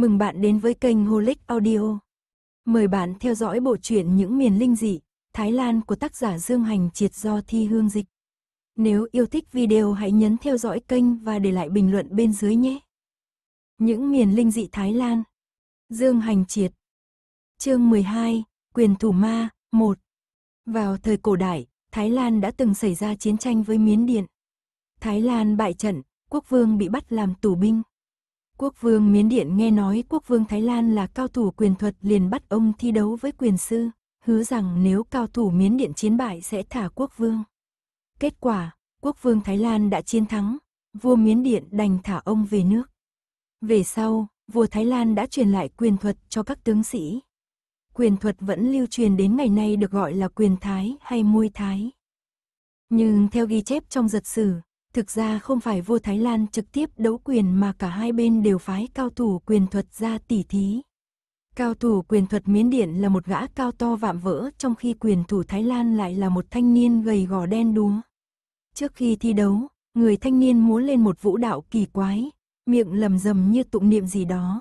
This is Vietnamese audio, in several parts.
Mừng bạn đến với kênh Holic Audio. Mời bạn theo dõi bộ truyện Những miền linh dị, Thái Lan của tác giả Dương Hành Triệt do Thi Hương Dịch. Nếu yêu thích video hãy nhấn theo dõi kênh và để lại bình luận bên dưới nhé. Những miền linh dị Thái Lan. Dương Hành Triệt. Chương 12, Quyền thủ ma 1. Vào thời cổ đại, Thái Lan đã từng xảy ra chiến tranh với Miến Điện. Thái Lan bại trận, quốc vương bị bắt làm tù binh. Quốc vương Miến Điện nghe nói quốc vương Thái Lan là cao thủ quyền thuật liền bắt ông thi đấu với quyền sư, hứa rằng nếu cao thủ Miến Điện chiến bại sẽ thả quốc vương. Kết quả, quốc vương Thái Lan đã chiến thắng, vua Miến Điện đành thả ông về nước. Về sau, vua Thái Lan đã truyền lại quyền thuật cho các tướng sĩ. Quyền thuật vẫn lưu truyền đến ngày nay được gọi là quyền Thái hay môi Thái. Nhưng theo ghi chép trong giật sử, Thực ra không phải vua Thái Lan trực tiếp đấu quyền mà cả hai bên đều phái cao thủ quyền thuật ra tỉ thí. Cao thủ quyền thuật Miến Điện là một gã cao to vạm vỡ trong khi quyền thủ Thái Lan lại là một thanh niên gầy gò đen đúa. Trước khi thi đấu, người thanh niên múa lên một vũ đạo kỳ quái, miệng lầm rầm như tụng niệm gì đó.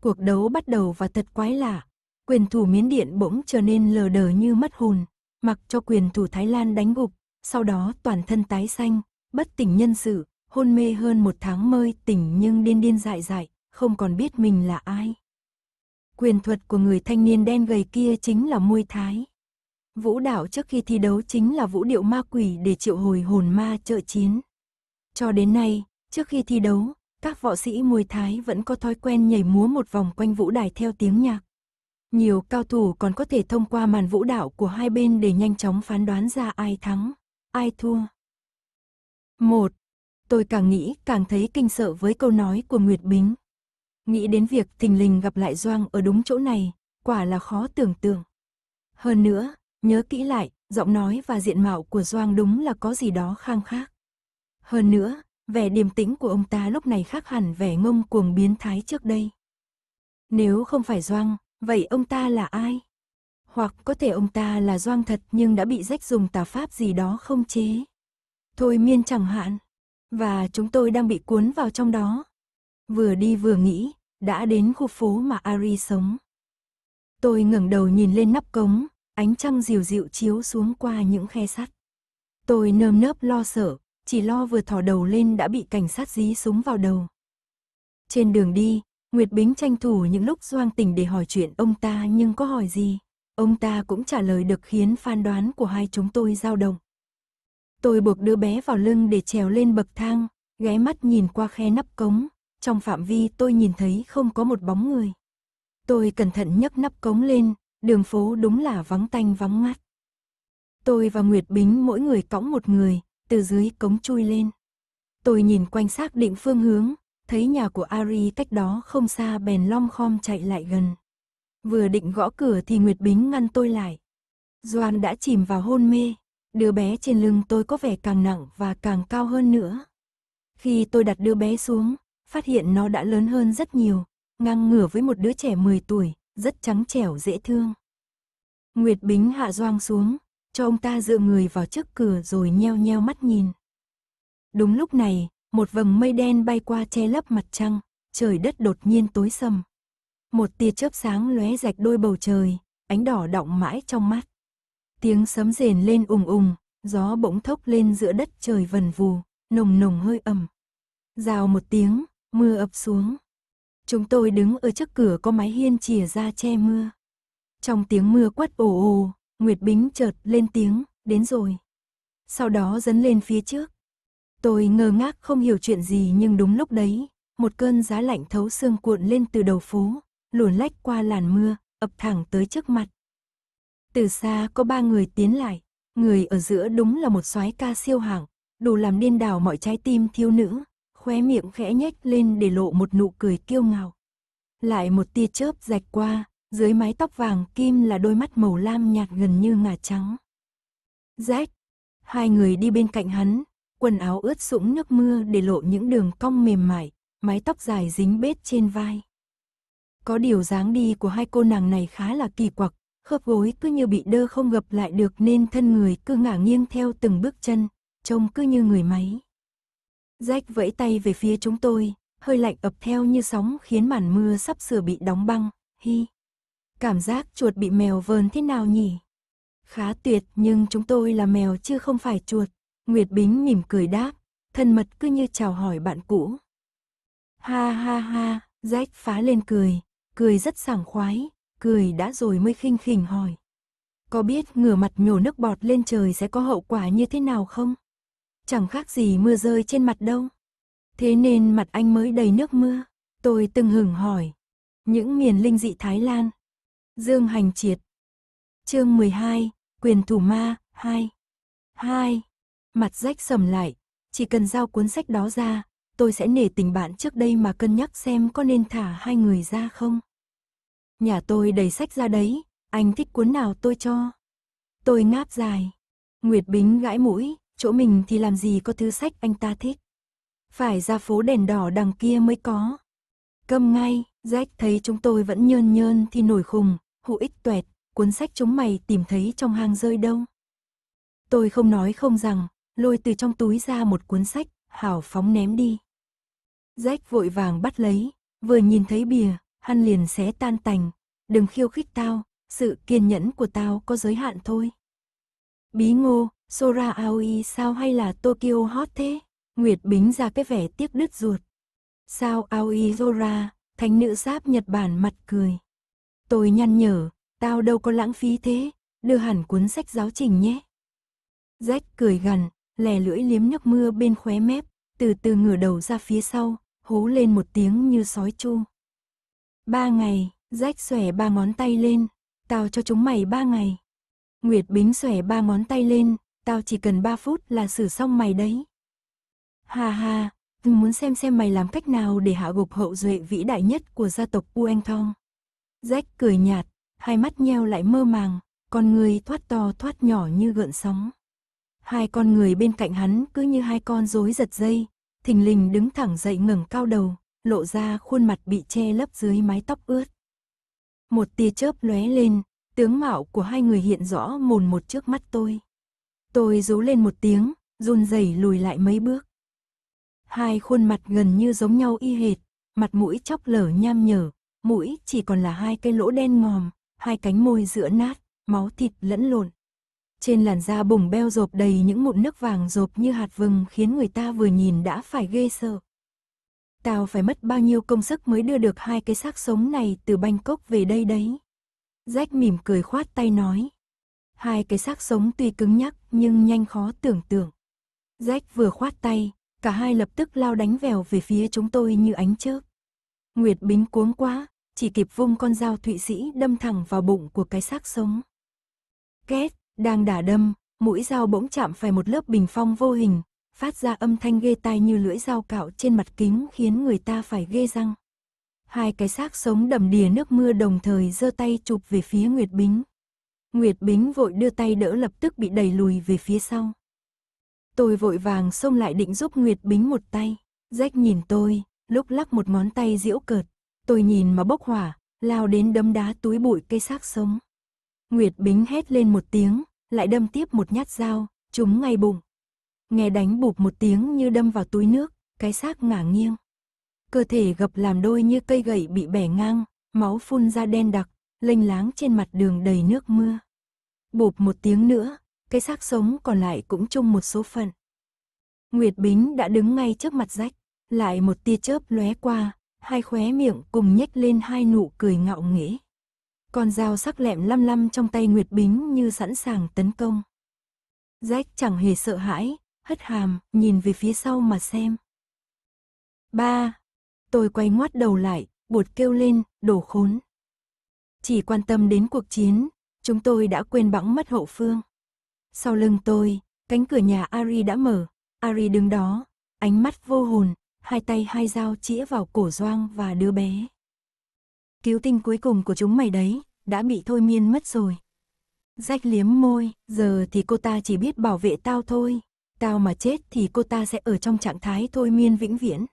Cuộc đấu bắt đầu và thật quái lạ, quyền thủ Miến Điện bỗng trở nên lờ đờ như mất hồn, mặc cho quyền thủ Thái Lan đánh gục, sau đó toàn thân tái xanh, bất tỉnh nhân sự, hôn mê hơn một tháng mơi tỉnh nhưng điên điên dại dại, không còn biết mình là ai. Quyền thuật của người thanh niên đen gầy kia chính là môi thái. Vũ đạo trước khi thi đấu chính là vũ điệu ma quỷ để triệu hồi hồn ma trợ chiến. Cho đến nay, trước khi thi đấu, các võ sĩ mùi thái vẫn có thói quen nhảy múa một vòng quanh vũ đài theo tiếng nhạc. Nhiều cao thủ còn có thể thông qua màn vũ đạo của hai bên để nhanh chóng phán đoán ra ai thắng, ai thua. Một, tôi càng nghĩ càng thấy kinh sợ với câu nói của Nguyệt Bính. Nghĩ đến việc thình lình gặp lại Doang ở đúng chỗ này, quả là khó tưởng tượng. Hơn nữa, nhớ kỹ lại, giọng nói và diện mạo của Doang đúng là có gì đó khang khác. Hơn nữa, vẻ điềm tĩnh của ông ta lúc này khác hẳn vẻ ngông cuồng biến thái trước đây. Nếu không phải Doang, vậy ông ta là ai? Hoặc có thể ông ta là Doang thật nhưng đã bị rách dùng tà pháp gì đó không chế thôi miên chẳng hạn. Và chúng tôi đang bị cuốn vào trong đó. Vừa đi vừa nghĩ, đã đến khu phố mà Ari sống. Tôi ngẩng đầu nhìn lên nắp cống, ánh trăng dịu dịu chiếu xuống qua những khe sắt. Tôi nơm nớp lo sợ, chỉ lo vừa thò đầu lên đã bị cảnh sát dí súng vào đầu. Trên đường đi, Nguyệt Bính tranh thủ những lúc doang tình để hỏi chuyện ông ta nhưng có hỏi gì. Ông ta cũng trả lời được khiến phán đoán của hai chúng tôi dao động. Tôi buộc đứa bé vào lưng để trèo lên bậc thang, ghé mắt nhìn qua khe nắp cống, trong phạm vi tôi nhìn thấy không có một bóng người. Tôi cẩn thận nhấc nắp cống lên, đường phố đúng là vắng tanh vắng ngắt. Tôi và Nguyệt Bính mỗi người cõng một người, từ dưới cống chui lên. Tôi nhìn quanh xác định phương hướng, thấy nhà của Ari cách đó không xa bèn lom khom chạy lại gần. Vừa định gõ cửa thì Nguyệt Bính ngăn tôi lại. Doan đã chìm vào hôn mê, Đứa bé trên lưng tôi có vẻ càng nặng và càng cao hơn nữa. Khi tôi đặt đứa bé xuống, phát hiện nó đã lớn hơn rất nhiều, ngang ngửa với một đứa trẻ 10 tuổi, rất trắng trẻo dễ thương. Nguyệt Bính hạ doang xuống, cho ông ta dựa người vào trước cửa rồi nheo nheo mắt nhìn. Đúng lúc này, một vầng mây đen bay qua che lấp mặt trăng, trời đất đột nhiên tối sầm. Một tia chớp sáng lóe rạch đôi bầu trời, ánh đỏ đọng mãi trong mắt. Tiếng sấm rền lên ùng ùng, gió bỗng thốc lên giữa đất trời vần vù, nồng nồng hơi ẩm. Rào một tiếng, mưa ập xuống. Chúng tôi đứng ở trước cửa có mái hiên chìa ra che mưa. Trong tiếng mưa quát ồ ồ, Nguyệt Bính chợt lên tiếng, đến rồi. Sau đó dấn lên phía trước. Tôi ngơ ngác không hiểu chuyện gì nhưng đúng lúc đấy, một cơn giá lạnh thấu xương cuộn lên từ đầu phố, luồn lách qua làn mưa, ập thẳng tới trước mặt. Từ xa có ba người tiến lại, người ở giữa đúng là một soái ca siêu hạng, đủ làm điên đảo mọi trái tim thiếu nữ, khóe miệng khẽ nhếch lên để lộ một nụ cười kiêu ngạo. Lại một tia chớp rạch qua, dưới mái tóc vàng kim là đôi mắt màu lam nhạt gần như ngà trắng. Rách, hai người đi bên cạnh hắn, quần áo ướt sũng nước mưa để lộ những đường cong mềm mại, mái tóc dài dính bết trên vai. Có điều dáng đi của hai cô nàng này khá là kỳ quặc, khớp gối cứ như bị đơ không gập lại được nên thân người cứ ngả nghiêng theo từng bước chân, trông cứ như người máy. Jack vẫy tay về phía chúng tôi, hơi lạnh ập theo như sóng khiến màn mưa sắp sửa bị đóng băng, hi. Cảm giác chuột bị mèo vờn thế nào nhỉ? Khá tuyệt nhưng chúng tôi là mèo chứ không phải chuột. Nguyệt Bính mỉm cười đáp, thân mật cứ như chào hỏi bạn cũ. Ha ha ha, Jack phá lên cười, cười rất sảng khoái, cười đã rồi mới khinh khỉnh hỏi. Có biết ngửa mặt nhổ nước bọt lên trời sẽ có hậu quả như thế nào không? Chẳng khác gì mưa rơi trên mặt đâu. Thế nên mặt anh mới đầy nước mưa. Tôi từng hừng hỏi. Những miền linh dị Thái Lan. Dương Hành Triệt. Chương 12, Quyền Thủ Ma, 2. 2. Mặt rách sầm lại. Chỉ cần giao cuốn sách đó ra, tôi sẽ nể tình bạn trước đây mà cân nhắc xem có nên thả hai người ra không. Nhà tôi đầy sách ra đấy, anh thích cuốn nào tôi cho. Tôi ngáp dài. Nguyệt Bính gãi mũi, chỗ mình thì làm gì có thứ sách anh ta thích. Phải ra phố đèn đỏ đằng kia mới có. Câm ngay, Jack thấy chúng tôi vẫn nhơn nhơn thì nổi khùng, hữu ích tuẹt, cuốn sách chúng mày tìm thấy trong hang rơi đâu. Tôi không nói không rằng, lôi từ trong túi ra một cuốn sách, hảo phóng ném đi. Jack vội vàng bắt lấy, vừa nhìn thấy bìa, hắn liền sẽ tan tành. Đừng khiêu khích tao, sự kiên nhẫn của tao có giới hạn thôi. Bí ngô, Sora Aoi sao hay là Tokyo hot thế? Nguyệt Bính ra cái vẻ tiếc đứt ruột. Sao Aoi Sora, thánh nữ giáp Nhật Bản mặt cười. Tôi nhăn nhở, tao đâu có lãng phí thế, đưa hẳn cuốn sách giáo trình nhé. Jack cười gần lè lưỡi liếm nước mưa bên khóe mép, từ từ ngửa đầu ra phía sau, hú lên một tiếng như sói chu. Ba ngày, rách xòe ba ngón tay lên, tao cho chúng mày ba ngày. Nguyệt Bính xòe ba ngón tay lên, tao chỉ cần ba phút là xử xong mày đấy. Hà hà, muốn xem xem mày làm cách nào để hạ gục hậu duệ vĩ đại nhất của gia tộc Ueng Thong. Rách cười nhạt, hai mắt nheo lại mơ màng, con người thoát to thoát nhỏ như gợn sóng. Hai con người bên cạnh hắn cứ như hai con rối giật dây, thình lình đứng thẳng dậy ngẩng cao đầu, lộ ra khuôn mặt bị che lấp dưới mái tóc ướt. Một tia chớp lóe lên, tướng mạo của hai người hiện rõ mồn một trước mắt tôi. Tôi rú lên một tiếng, run rẩy lùi lại mấy bước. Hai khuôn mặt gần như giống nhau y hệt, mặt mũi chóc lở nham nhở, mũi chỉ còn là hai cái lỗ đen ngòm, hai cánh môi giữa nát, máu thịt lẫn lộn. Trên làn da bùng beo rộp đầy những mụn nước vàng rộp như hạt vừng khiến người ta vừa nhìn đã phải ghê sợ. Tao phải mất bao nhiêu công sức mới đưa được hai cái xác sống này từ Bangkok về đây đấy. Jack mỉm cười khoát tay nói. Hai cái xác sống tuy cứng nhắc nhưng nhanh khó tưởng tượng. Jack vừa khoát tay, cả hai lập tức lao đánh vèo về phía chúng tôi như ánh chớp. Nguyệt Bính cuống quá, chỉ kịp vung con dao thụy sĩ đâm thẳng vào bụng của cái xác sống. Két, đang đả đâm, mũi dao bỗng chạm phải một lớp bình phong vô hình, phát ra âm thanh ghê tai như lưỡi dao cạo trên mặt kính khiến người ta phải ghê răng. Hai cái xác sống đầm đìa nước mưa đồng thời giơ tay chụp về phía Nguyệt Bính. Nguyệt Bính vội đưa tay đỡ lập tức bị đẩy lùi về phía sau. Tôi vội vàng xông lại định giúp Nguyệt Bính một tay. Rách nhìn tôi, lúc lắc một món tay diễu cợt. Tôi nhìn mà bốc hỏa, lao đến đấm đá túi bụi cây xác sống. Nguyệt Bính hét lên một tiếng, lại đâm tiếp một nhát dao, trúng ngay bụng nghe đánh bụp một tiếng như đâm vào túi nước, cái xác ngả nghiêng. Cơ thể gập làm đôi như cây gậy bị bẻ ngang, máu phun ra đen đặc, lênh láng trên mặt đường đầy nước mưa. Bụp một tiếng nữa, cái xác sống còn lại cũng chung một số phận. Nguyệt Bính đã đứng ngay trước mặt rách, lại một tia chớp lóe qua, hai khóe miệng cùng nhếch lên hai nụ cười ngạo nghễ. Con dao sắc lẹm lăm lăm trong tay Nguyệt Bính như sẵn sàng tấn công. Rách chẳng hề sợ hãi, hất hàm, nhìn về phía sau mà xem. Ba, tôi quay ngoắt đầu lại, bột kêu lên, đổ khốn. Chỉ quan tâm đến cuộc chiến, chúng tôi đã quên bẵng mất hậu phương. Sau lưng tôi, cánh cửa nhà Ari đã mở, Ari đứng đó, ánh mắt vô hồn, hai tay hai dao chĩa vào cổ Doang và đứa bé. Cứu tinh cuối cùng của chúng mày đấy, đã bị thôi miên mất rồi. Rách liếm môi, giờ thì cô ta chỉ biết bảo vệ tao thôi. Tao mà chết thì cô ta sẽ ở trong trạng thái thôi miên vĩnh viễn.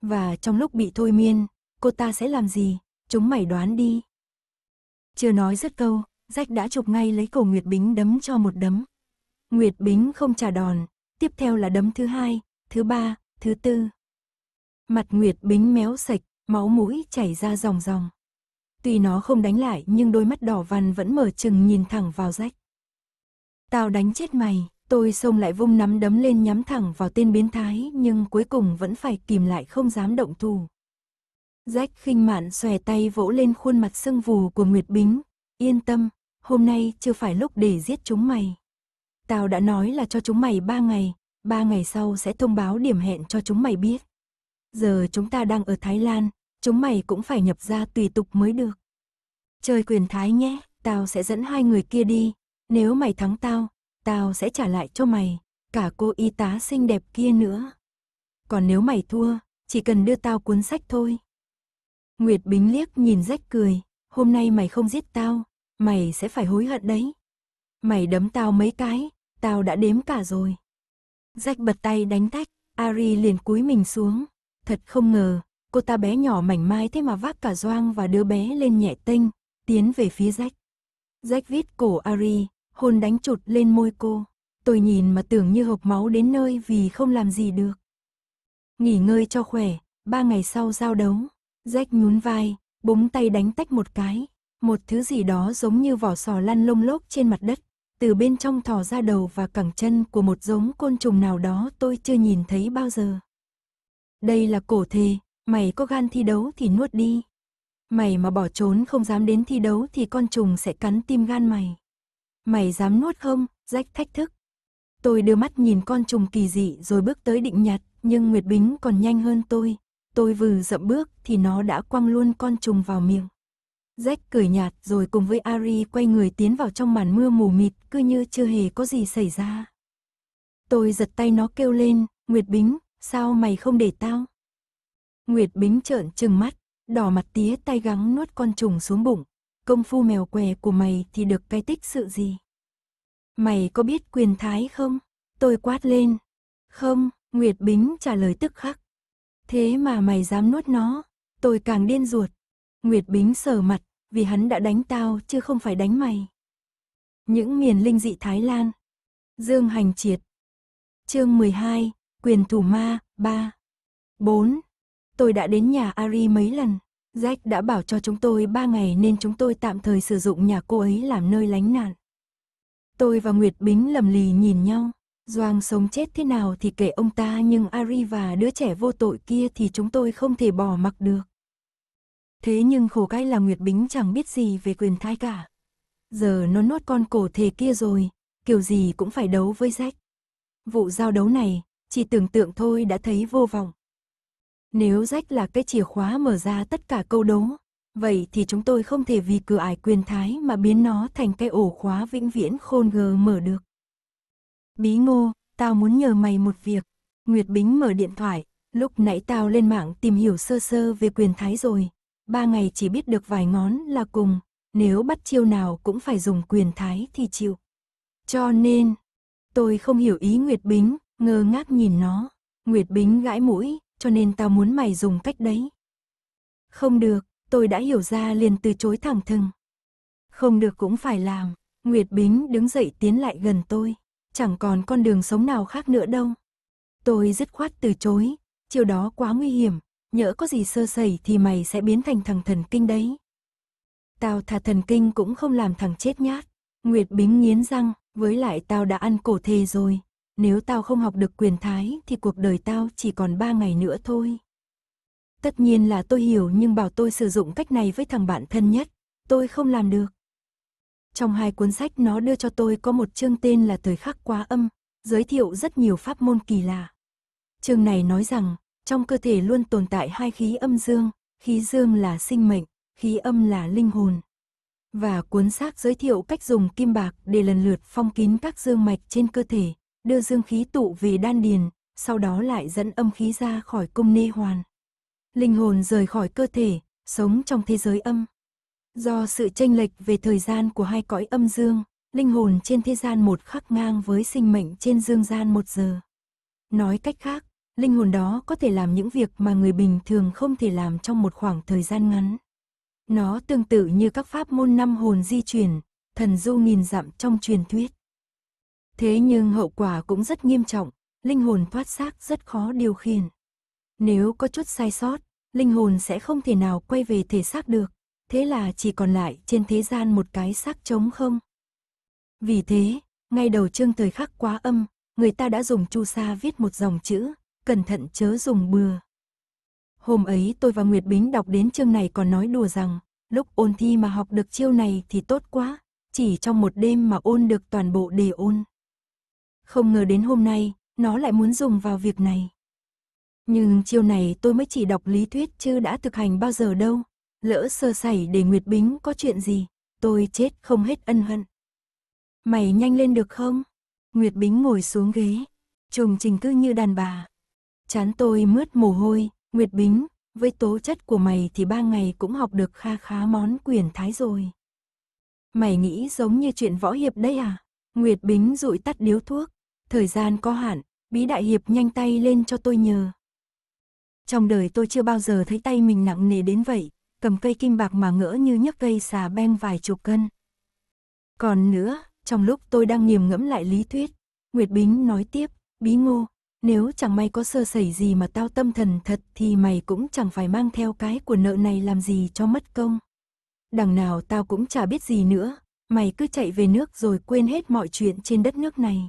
Và trong lúc bị thôi miên, cô ta sẽ làm gì? Chúng mày đoán đi. Chưa nói dứt câu, Rách đã chụp ngay lấy cổ Nguyệt Bính đấm cho một đấm. Nguyệt Bính không trả đòn, tiếp theo là đấm thứ hai, thứ ba, thứ tư. Mặt Nguyệt Bính méo sạch, máu mũi chảy ra ròng ròng. Tuy nó không đánh lại nhưng đôi mắt đỏ vằn vẫn mở chừng nhìn thẳng vào rách. Tao đánh chết mày, Tôi xông lại vung nắm đấm lên nhắm thẳng vào tên biến thái nhưng cuối cùng vẫn phải kìm lại không dám động thủ. Rách khinh mạn xòe tay vỗ lên khuôn mặt sưng vù của Nguyệt Bính. Yên tâm, hôm nay chưa phải lúc để giết chúng mày. Tao đã nói là cho chúng mày ba ngày, ba ngày sau sẽ thông báo điểm hẹn cho chúng mày biết. Giờ chúng ta đang ở Thái Lan, chúng mày cũng phải nhập ra tùy tục mới được. Chơi quyền Thái nhé, tao sẽ dẫn hai người kia đi. Nếu mày thắng tao, tao sẽ trả lại cho mày, cả cô y tá xinh đẹp kia nữa. Còn nếu mày thua, chỉ cần đưa tao cuốn sách thôi. Nguyệt Bính liếc nhìn rách cười, hôm nay mày không giết tao, mày sẽ phải hối hận đấy. Mày đấm tao mấy cái, tao đã đếm cả rồi. Rách bật tay đánh tách, Ari liền cúi mình xuống. Thật không ngờ, cô ta bé nhỏ mảnh mai thế mà vác cả doang và đứa bé lên nhẹ tinh, tiến về phía rách. Rách vít cổ Ari, hôn đánh chụt lên môi cô. Tôi nhìn mà tưởng như hộp máu đến nơi vì không làm gì được. Nghỉ ngơi cho khỏe, ba ngày sau giao đấu. Jack nhún vai, búng tay đánh tách một cái. Một thứ gì đó giống như vỏ sò lăn lông lốc trên mặt đất. Từ bên trong thò ra đầu và cẳng chân của một giống côn trùng nào đó tôi chưa nhìn thấy bao giờ. Đây là cổ thề, mày có gan thi đấu thì nuốt đi. Mày mà bỏ trốn không dám đến thi đấu thì con trùng sẽ cắn tim gan mày. Mày dám nuốt không? Rách thách thức. Tôi đưa mắt nhìn con trùng kỳ dị rồi bước tới định nhặt, nhưng Nguyệt Bính còn nhanh hơn tôi. Tôi vừa dậm bước thì nó đã quăng luôn con trùng vào miệng. Jack cười nhạt rồi cùng với Ari quay người tiến vào trong màn mưa mù mịt, cứ như chưa hề có gì xảy ra. Tôi giật tay nó kêu lên, Nguyệt Bính, sao mày không để tao? Nguyệt Bính trợn trừng mắt, đỏ mặt tía tay gắng nuốt con trùng xuống bụng công phu mèo què của mày thì được cái tích sự gì? Mày có biết quyền thái không? Tôi quát lên. Không, Nguyệt Bính trả lời tức khắc. Thế mà mày dám nuốt nó, tôi càng điên ruột. Nguyệt Bính sờ mặt, vì hắn đã đánh tao chứ không phải đánh mày. Những miền linh dị Thái Lan. Dương Hành Triệt. Chương 12, Quyền Thủ Ma, 3. 4. Tôi đã đến nhà Ari mấy lần. Jack đã bảo cho chúng tôi ba ngày nên chúng tôi tạm thời sử dụng nhà cô ấy làm nơi lánh nạn. Tôi và Nguyệt Bính lầm lì nhìn nhau. Doang sống chết thế nào thì kể ông ta nhưng Ari và đứa trẻ vô tội kia thì chúng tôi không thể bỏ mặc được. Thế nhưng khổ cái là Nguyệt Bính chẳng biết gì về quyền thai cả. Giờ nó nuốt con cổ thề kia rồi, kiểu gì cũng phải đấu với Jack. Vụ giao đấu này, chỉ tưởng tượng thôi đã thấy vô vọng. Nếu rách là cái chìa khóa mở ra tất cả câu đố, vậy thì chúng tôi không thể vì cửa ải quyền thái mà biến nó thành cái ổ khóa vĩnh viễn khôn gờ mở được. Bí ngô, tao muốn nhờ mày một việc. Nguyệt Bính mở điện thoại, lúc nãy tao lên mạng tìm hiểu sơ sơ về quyền thái rồi. Ba ngày chỉ biết được vài ngón là cùng, nếu bắt chiêu nào cũng phải dùng quyền thái thì chịu. Cho nên, tôi không hiểu ý Nguyệt Bính, ngơ ngác nhìn nó. Nguyệt Bính gãi mũi, cho nên tao muốn mày dùng cách đấy. Không được, tôi đã hiểu ra liền từ chối thẳng thừng. Không được cũng phải làm, Nguyệt Bính đứng dậy tiến lại gần tôi, chẳng còn con đường sống nào khác nữa đâu. Tôi dứt khoát từ chối, chiều đó quá nguy hiểm, nhỡ có gì sơ sẩy thì mày sẽ biến thành thằng thần kinh đấy. Tao thà thần kinh cũng không làm thằng chết nhát. Nguyệt Bính nghiến răng, với lại tao đã ăn cổ thề rồi, nếu tao không học được quyền thái thì cuộc đời tao chỉ còn ba ngày nữa thôi. Tất nhiên là tôi hiểu nhưng bảo tôi sử dụng cách này với thằng bạn thân nhất, tôi không làm được. Trong hai cuốn sách nó đưa cho tôi có một chương tên là Thời khắc quá âm, giới thiệu rất nhiều pháp môn kỳ lạ. Chương này nói rằng, trong cơ thể luôn tồn tại hai khí âm dương, khí dương là sinh mệnh, khí âm là linh hồn. Và cuốn sách giới thiệu cách dùng kim bạc để lần lượt phong kín các dương mạch trên cơ thể, đưa dương khí tụ về đan điền, sau đó lại dẫn âm khí ra khỏi cung nê hoàn. Linh hồn rời khỏi cơ thể, sống trong thế giới âm. Do sự tranh lệch về thời gian của hai cõi âm dương, linh hồn trên thế gian một khắc ngang với sinh mệnh trên dương gian một giờ. Nói cách khác, linh hồn đó có thể làm những việc mà người bình thường không thể làm trong một khoảng thời gian ngắn. Nó tương tự như các pháp môn năm hồn di chuyển, thần du nghìn dặm trong truyền thuyết. Thế nhưng hậu quả cũng rất nghiêm trọng, linh hồn thoát xác rất khó điều khiển. Nếu có chút sai sót, linh hồn sẽ không thể nào quay về thể xác được, thế là chỉ còn lại trên thế gian một cái xác trống không. Vì thế, ngay đầu chương thời khắc quá âm, người ta đã dùng chu sa viết một dòng chữ, cẩn thận chớ dùng bừa. Hôm ấy tôi và Nguyệt Bính đọc đến chương này còn nói đùa rằng, lúc ôn thi mà học được chiêu này thì tốt quá, chỉ trong một đêm mà ôn được toàn bộ đề ôn. Không ngờ đến hôm nay, nó lại muốn dùng vào việc này. Nhưng chiêu này tôi mới chỉ đọc lý thuyết chứ đã thực hành bao giờ đâu. Lỡ sơ sẩy để Nguyệt Bính có chuyện gì, tôi chết không hết ân hận. Mày nhanh lên được không? Nguyệt Bính ngồi xuống ghế, trùng trình cứ như đàn bà. Chán tôi mướt mồ hôi, Nguyệt Bính, với tố chất của mày thì ba ngày cũng học được kha khá món quyền thái rồi. Mày nghĩ giống như chuyện võ hiệp đấy à? Nguyệt Bính rụi tắt điếu thuốc, Thời gian có hạn, bí đại hiệp nhanh tay lên cho tôi nhờ. Trong đời tôi chưa bao giờ thấy tay mình nặng nề đến vậy, cầm cây kim bạc mà ngỡ như nhấc cây xà beng vài chục cân. Còn nữa, trong lúc tôi đang nghiềm ngẫm lại lý thuyết, Nguyệt Bính nói tiếp, Bí Ngô, nếu chẳng may có sơ sẩy gì mà tao tâm thần thật thì mày cũng chẳng phải mang theo cái của nợ này làm gì cho mất công. Đằng nào tao cũng chả biết gì nữa, mày cứ chạy về nước rồi quên hết mọi chuyện trên đất nước này.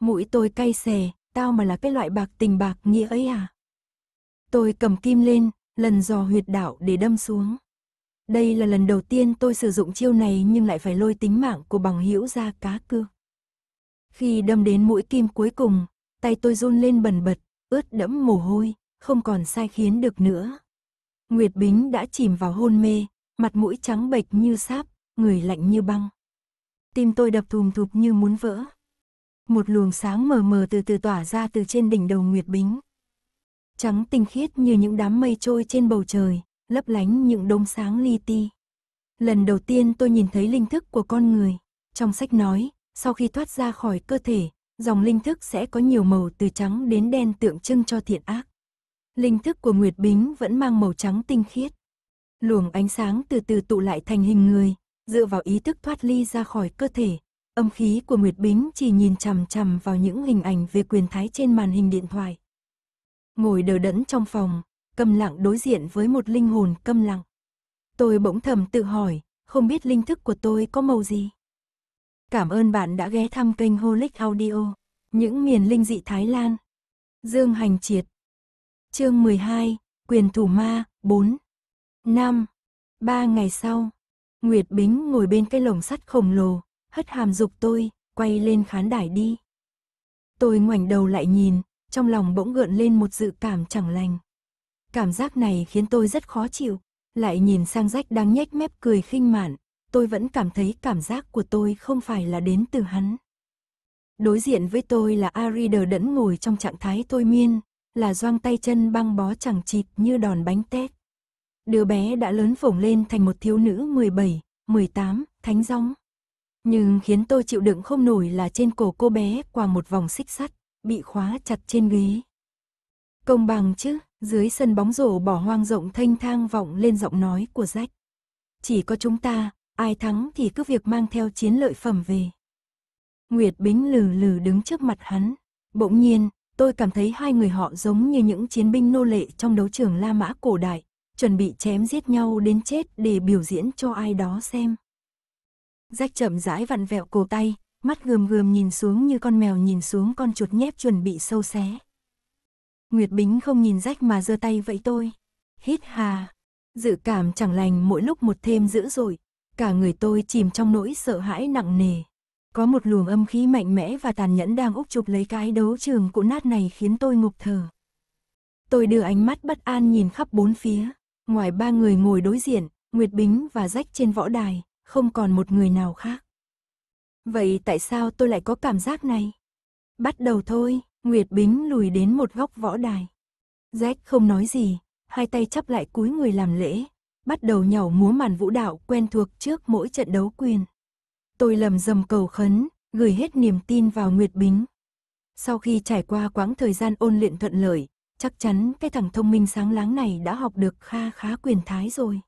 Mũi tôi cay xè, tao mà là cái loại bạc tình bạc nghĩa ấy à? Tôi cầm kim lên, lần dò huyệt đạo để đâm xuống. Đây là lần đầu tiên tôi sử dụng chiêu này nhưng lại phải lôi tính mạng của bằng hữu ra cá cược. Khi đâm đến mũi kim cuối cùng, tay tôi run lên bần bật, ướt đẫm mồ hôi, không còn sai khiến được nữa. Nguyệt Bính đã chìm vào hôn mê, mặt mũi trắng bệch như sáp, người lạnh như băng. Tim tôi đập thùm thụp như muốn vỡ một luồng sáng mờ mờ từ từ tỏa ra từ trên đỉnh đầu Nguyệt Bính. Trắng tinh khiết như những đám mây trôi trên bầu trời, lấp lánh những đốm sáng li ti. Lần đầu tiên tôi nhìn thấy linh thức của con người. Trong sách nói, sau khi thoát ra khỏi cơ thể, dòng linh thức sẽ có nhiều màu từ trắng đến đen tượng trưng cho thiện ác. Linh thức của Nguyệt Bính vẫn mang màu trắng tinh khiết. Luồng ánh sáng từ từ tụ lại thành hình người, dựa vào ý thức thoát ly ra khỏi cơ thể, âm khí của Nguyệt Bính chỉ nhìn chằm chằm vào những hình ảnh về quyền thái trên màn hình điện thoại. Ngồi đờ đẫn trong phòng, câm lặng đối diện với một linh hồn câm lặng. Tôi bỗng thầm tự hỏi, không biết linh thức của tôi có màu gì. Cảm ơn bạn đã ghé thăm kênh Holic Audio, những miền linh dị Thái Lan. Dương Hành Triệt Chương 12, Quyền Thủ Ma, 4 5. Ba ngày sau, Nguyệt Bính ngồi bên cái lồng sắt khổng lồ, hất hàm dục tôi, quay lên khán đài đi. Tôi ngoảnh đầu lại nhìn, trong lòng bỗng gợn lên một dự cảm chẳng lành. Cảm giác này khiến tôi rất khó chịu, lại nhìn sang rách đang nhếch mép cười khinh mạn, tôi vẫn cảm thấy cảm giác của tôi không phải là đến từ hắn. Đối diện với tôi là Ari đờ đẫn ngồi trong trạng thái thôi miên, là doang tay chân băng bó chẳng chịt như đòn bánh tét. Đứa bé đã lớn phổng lên thành một thiếu nữ 17, 18, thánh rong. Nhưng khiến tôi chịu đựng không nổi là trên cổ cô bé qua một vòng xích sắt, bị khóa chặt trên ghế. Công bằng chứ, dưới sân bóng rổ bỏ hoang rộng thanh thang vọng lên giọng nói của rách. Chỉ có chúng ta, ai thắng thì cứ việc mang theo chiến lợi phẩm về. Nguyệt Bính lừ lừ đứng trước mặt hắn. Bỗng nhiên, tôi cảm thấy hai người họ giống như những chiến binh nô lệ trong đấu trường La Mã cổ đại, chuẩn bị chém giết nhau đến chết để biểu diễn cho ai đó xem. Rách chậm rãi vặn vẹo cổ tay, mắt gườm gườm nhìn xuống như con mèo nhìn xuống con chuột nhép chuẩn bị sâu xé. Nguyệt Bính không nhìn rách mà giơ tay vậy tôi. Hít hà, dự cảm chẳng lành mỗi lúc một thêm dữ dội, cả người tôi chìm trong nỗi sợ hãi nặng nề. Có một luồng âm khí mạnh mẽ và tàn nhẫn đang úp chụp lấy cái đấu trường cụ nát này khiến tôi ngục thở. Tôi đưa ánh mắt bất an nhìn khắp bốn phía, ngoài ba người ngồi đối diện, Nguyệt Bính và rách trên võ đài, không còn một người nào khác. Vậy tại sao tôi lại có cảm giác này? Bắt đầu thôi, Nguyệt Bính lùi đến một góc võ đài. Jack không nói gì, hai tay chắp lại cúi người làm lễ, bắt đầu nhảy múa màn vũ đạo quen thuộc trước mỗi trận đấu quyền. Tôi lầm rầm cầu khấn, gửi hết niềm tin vào Nguyệt Bính. Sau khi trải qua quãng thời gian ôn luyện thuận lợi, chắc chắn cái thằng thông minh sáng láng này đã học được kha khá quyền thái rồi.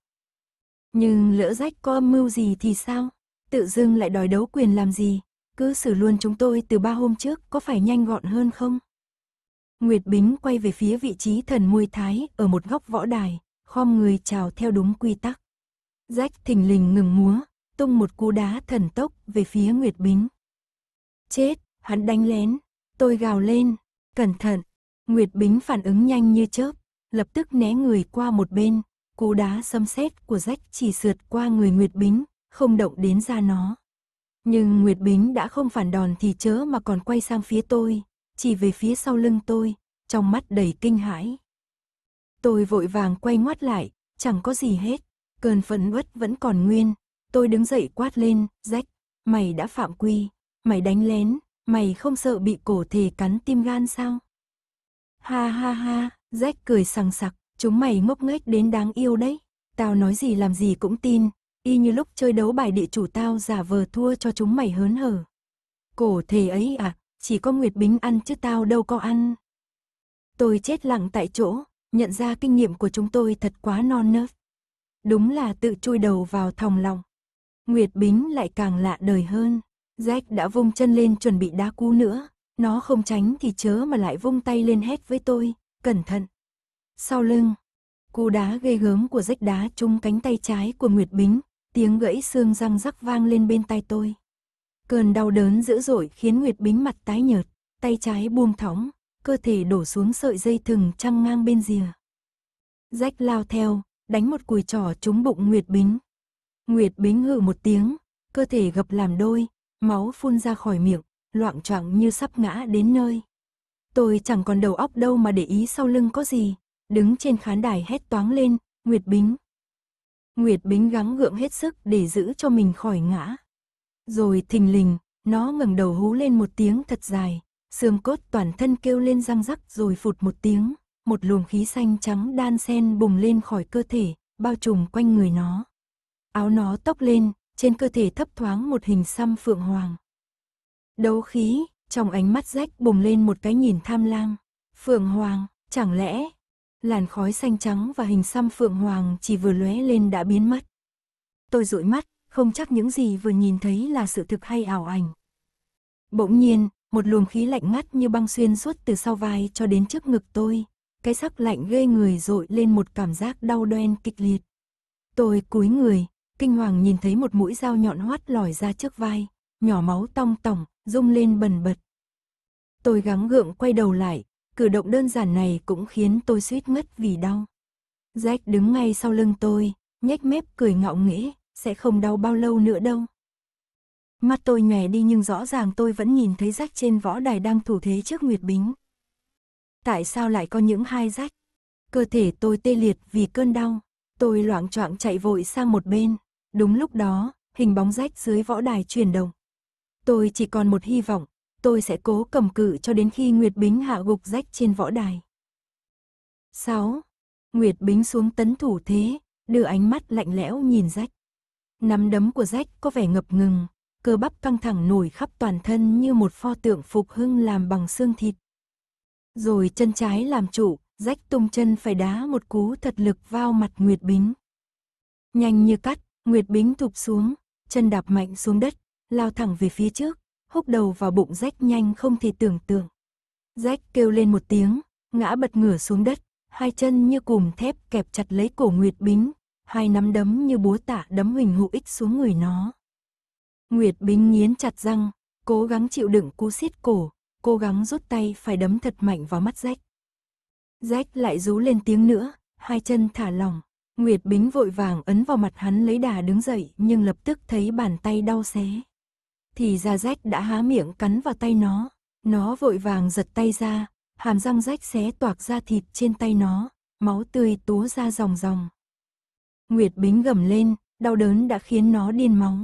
Nhưng lỡ rách có âm mưu gì thì sao? Tự dưng lại đòi đấu quyền làm gì? Cứ xử luôn chúng tôi từ ba hôm trước có phải nhanh gọn hơn không? Nguyệt Bính quay về phía vị trí thần muôi thái ở một góc võ đài, khom người chào theo đúng quy tắc. Rách thình lình ngừng múa, tung một cú đá thần tốc về phía Nguyệt Bính. Chết, hắn đánh lén, tôi gào lên, cẩn thận. Nguyệt Bính phản ứng nhanh như chớp, lập tức né người qua một bên, cú đá xâm xét của rách chỉ sượt qua người Nguyệt Bính, không động đến da nó. Nhưng Nguyệt Bính đã không phản đòn thì chớ mà còn quay sang phía tôi, chỉ về phía sau lưng tôi, trong mắt đầy kinh hãi. Tôi vội vàng quay ngoắt lại, chẳng có gì hết, cơn phẫn uất vẫn còn nguyên. Tôi đứng dậy quát lên, rách, mày đã phạm quy, mày đánh lén, mày không sợ bị cổ thể cắn tim gan sao? Ha ha ha, rách cười sằng sặc, Chúng mày ngốc nghếch đến đáng yêu đấy. Tao nói gì làm gì cũng tin. Y như lúc chơi đấu bài địa chủ tao giả vờ thua cho chúng mày hớn hở. Cổ thể ấy à, chỉ có Nguyệt Bính ăn chứ tao đâu có ăn. Tôi chết lặng tại chỗ, nhận ra kinh nghiệm của chúng tôi thật quá non nớt. Đúng là tự chui đầu vào thòng lòng. Nguyệt Bính lại càng lạ đời hơn. Jack đã vung chân lên chuẩn bị đá cú nữa. Nó không tránh thì chớ mà lại vung tay lên hét với tôi. Cẩn thận, sau lưng, cú đá ghê gớm của rách đá trúng cánh tay trái của Nguyệt Bính, tiếng gãy xương răng rắc vang lên bên tai tôi. Cơn đau đớn dữ dội khiến Nguyệt Bính mặt tái nhợt, tay trái buông thõng, cơ thể đổ xuống sợi dây thừng trăng ngang bên rìa. Rách lao theo, đánh một cùi trỏ trúng bụng Nguyệt Bính. Nguyệt Bính hừ một tiếng, cơ thể gập làm đôi, máu phun ra khỏi miệng, loạn choạng như sắp ngã đến nơi. Tôi chẳng còn đầu óc đâu mà để ý sau lưng có gì, đứng trên khán đài hét toáng lên, Nguyệt Bính. Nguyệt Bính gắng gượng hết sức để giữ cho mình khỏi ngã. Rồi thình lình, nó ngẩng đầu hú lên một tiếng thật dài, xương cốt toàn thân kêu lên răng rắc rồi phụt một tiếng, một luồng khí xanh trắng đan sen bùng lên khỏi cơ thể, bao trùm quanh người nó. Áo nó tóc lên, trên cơ thể thấp thoáng một hình xăm phượng hoàng. Đấu khí, trong ánh mắt rách bùng lên một cái nhìn tham lam. Phượng hoàng, chẳng lẽ làn khói xanh trắng và hình xăm phượng hoàng chỉ vừa lóe lên đã biến mất. Tôi dụi mắt, không chắc những gì vừa nhìn thấy là sự thực hay ảo ảnh. Bỗng nhiên, một luồng khí lạnh ngắt như băng xuyên suốt từ sau vai cho đến trước ngực tôi. Cái sắc lạnh ghê người dội lên một cảm giác đau đen kịch liệt. Tôi cúi người, kinh hoàng nhìn thấy một mũi dao nhọn hoắt lòi ra trước vai, nhỏ máu tong tỏng, rung lên bần bật. Tôi gắng gượng quay đầu lại, Cử động đơn giản này cũng khiến tôi suýt ngất vì đau. Jack đứng ngay sau lưng tôi, nhếch mép cười ngạo nghễ, sẽ không đau bao lâu nữa đâu. Mắt tôi nhòe đi nhưng rõ ràng tôi vẫn nhìn thấy Jack trên võ đài đang thủ thế trước Nguyệt Bính. Tại sao lại có những hai Jack? Cơ thể tôi tê liệt vì cơn đau. Tôi loạng choạng chạy vội sang một bên. Đúng lúc đó, hình bóng rách dưới võ đài chuyển động. Tôi chỉ còn một hy vọng, tôi sẽ cố cầm cự cho đến khi Nguyệt Bính hạ gục rách trên võ đài. 6. Nguyệt Bính xuống tấn thủ thế, đưa ánh mắt lạnh lẽo nhìn rách. Nắm đấm của rách có vẻ ngập ngừng, cơ bắp căng thẳng nổi khắp toàn thân như một pho tượng phục hưng làm bằng xương thịt. Rồi chân trái làm trụ rách tung chân phải đá một cú thật lực vào mặt Nguyệt Bính. Nhanh như cắt, Nguyệt Bính thụp xuống, chân đạp mạnh xuống đất, lao thẳng về phía trước, húc đầu vào bụng rách nhanh không thể tưởng tượng. Rách kêu lên một tiếng, ngã bật ngửa xuống đất, hai chân như cùm thép kẹp chặt lấy cổ Nguyệt Bính, hai nắm đấm như búa tạ đấm huỳnh hữu ích xuống người nó. Nguyệt Bính nghiến chặt răng, cố gắng chịu đựng cú xiết cổ, cố gắng rút tay phải đấm thật mạnh vào mắt rách. Rách lại rú lên tiếng nữa, hai chân thả lỏng, Nguyệt Bính vội vàng ấn vào mặt hắn lấy đà đứng dậy nhưng lập tức thấy bàn tay đau xé thì ra rách đã há miệng cắn vào tay nó. Nó vội vàng giật tay ra, hàm răng rách xé toạc ra thịt trên tay nó, máu tươi túa ra ròng ròng. Nguyệt Bính gầm lên, đau đớn đã khiến nó điên máu.